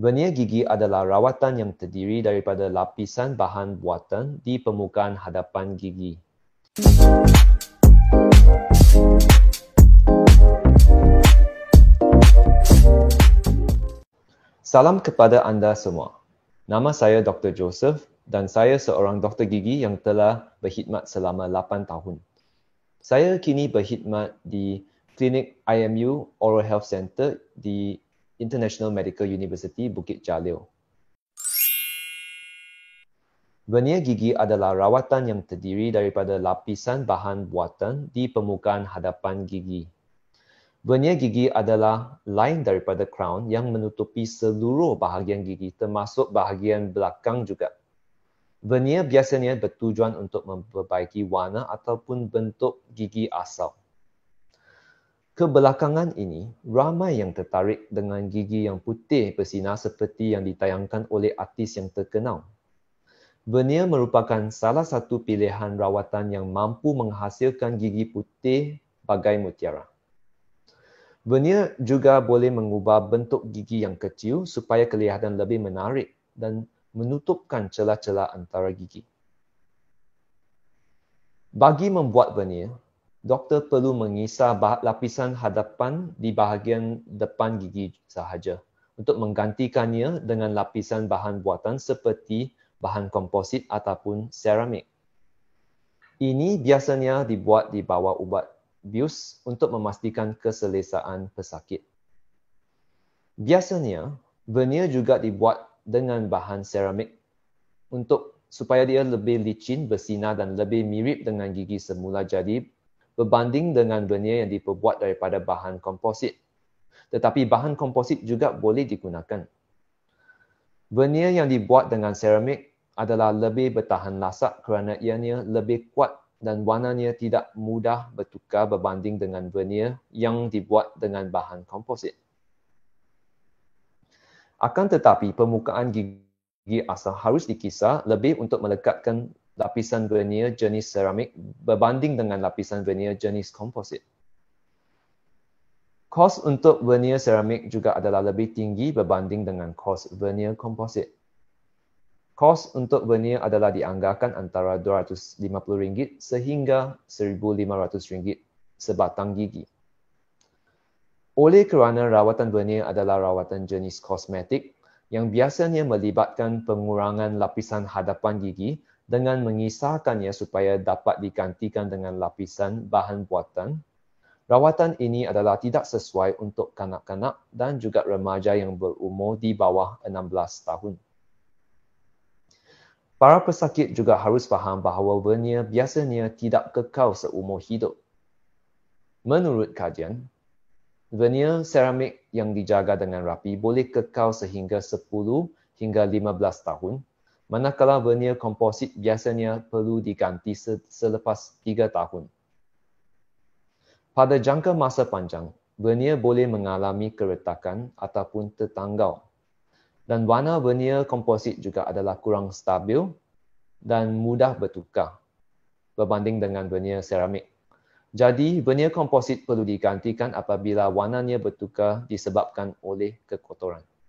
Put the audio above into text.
Vernier gigi adalah rawatan yang terdiri daripada lapisan bahan buatan di permukaan hadapan gigi. Salam kepada anda semua. Nama saya Dr. Joseph dan saya seorang doktor gigi yang telah berkhidmat selama 8 tahun. Saya kini berkhidmat di klinik IMU Oral Health Center di International Medical University Bukit Jalil. Vernier gigi adalah rawatan yang terdiri daripada lapisan bahan buatan di permukaan hadapan gigi. Vernier gigi adalah line daripada crown yang menutupi seluruh bahagian gigi termasuk bahagian belakang juga. Vernier biasanya bertujuan untuk memperbaiki warna ataupun bentuk gigi asal kebelakangan ini ramai yang tertarik dengan gigi yang putih bersinar seperti yang ditayangkan oleh artis yang terkenal. Veneer merupakan salah satu pilihan rawatan yang mampu menghasilkan gigi putih bagai mutiara. Veneer juga boleh mengubah bentuk gigi yang kecil supaya kelihatan lebih menarik dan menutupkan celah-celah antara gigi. Bagi membuat veneer, doktor perlu mengisar lapisan hadapan di bahagian depan gigi sahaja untuk menggantikannya dengan lapisan bahan buatan seperti bahan komposit ataupun seramik. Ini biasanya dibuat di bawah ubat bius untuk memastikan keselesaan pesakit. Biasanya, veneer juga dibuat dengan bahan seramik untuk supaya dia lebih licin, bersinar dan lebih mirip dengan gigi semula jadi berbanding dengan veneer yang diperbuat daripada bahan komposit. Tetapi bahan komposit juga boleh digunakan. Veneer yang dibuat dengan ceramik adalah lebih bertahan lasak kerana ianya lebih kuat dan warnanya tidak mudah bertukar berbanding dengan veneer yang dibuat dengan bahan komposit. Akan tetapi permukaan gigi asal harus dikisar lebih untuk melekatkan lapisan veneer jenis ceramik berbanding dengan lapisan veneer jenis komposit. Kos untuk veneer ceramik juga adalah lebih tinggi berbanding dengan kos veneer komposit. Kos untuk veneer adalah dianggarkan antara RM250 sehingga RM1,500 sebatang gigi. Oleh kerana rawatan veneer adalah rawatan jenis kosmetik yang biasanya melibatkan pengurangan lapisan hadapan gigi dengan mengisahkannya supaya dapat digantikan dengan lapisan bahan buatan. Rawatan ini adalah tidak sesuai untuk kanak-kanak dan juga remaja yang berumur di bawah 16 tahun. Para pesakit juga harus faham bahawa vernia biasanya tidak kekal seumur hidup. Menurut kajian, vernia seramik yang dijaga dengan rapi boleh kekal sehingga 10 hingga 15 tahun manakala veneer komposit biasanya perlu diganti selepas tiga tahun. Pada jangka masa panjang, veneer boleh mengalami keretakan ataupun tertanggau, Dan warna veneer komposit juga adalah kurang stabil dan mudah bertukar berbanding dengan veneer seramik. Jadi, veneer komposit perlu digantikan apabila warnanya bertukar disebabkan oleh kekotoran.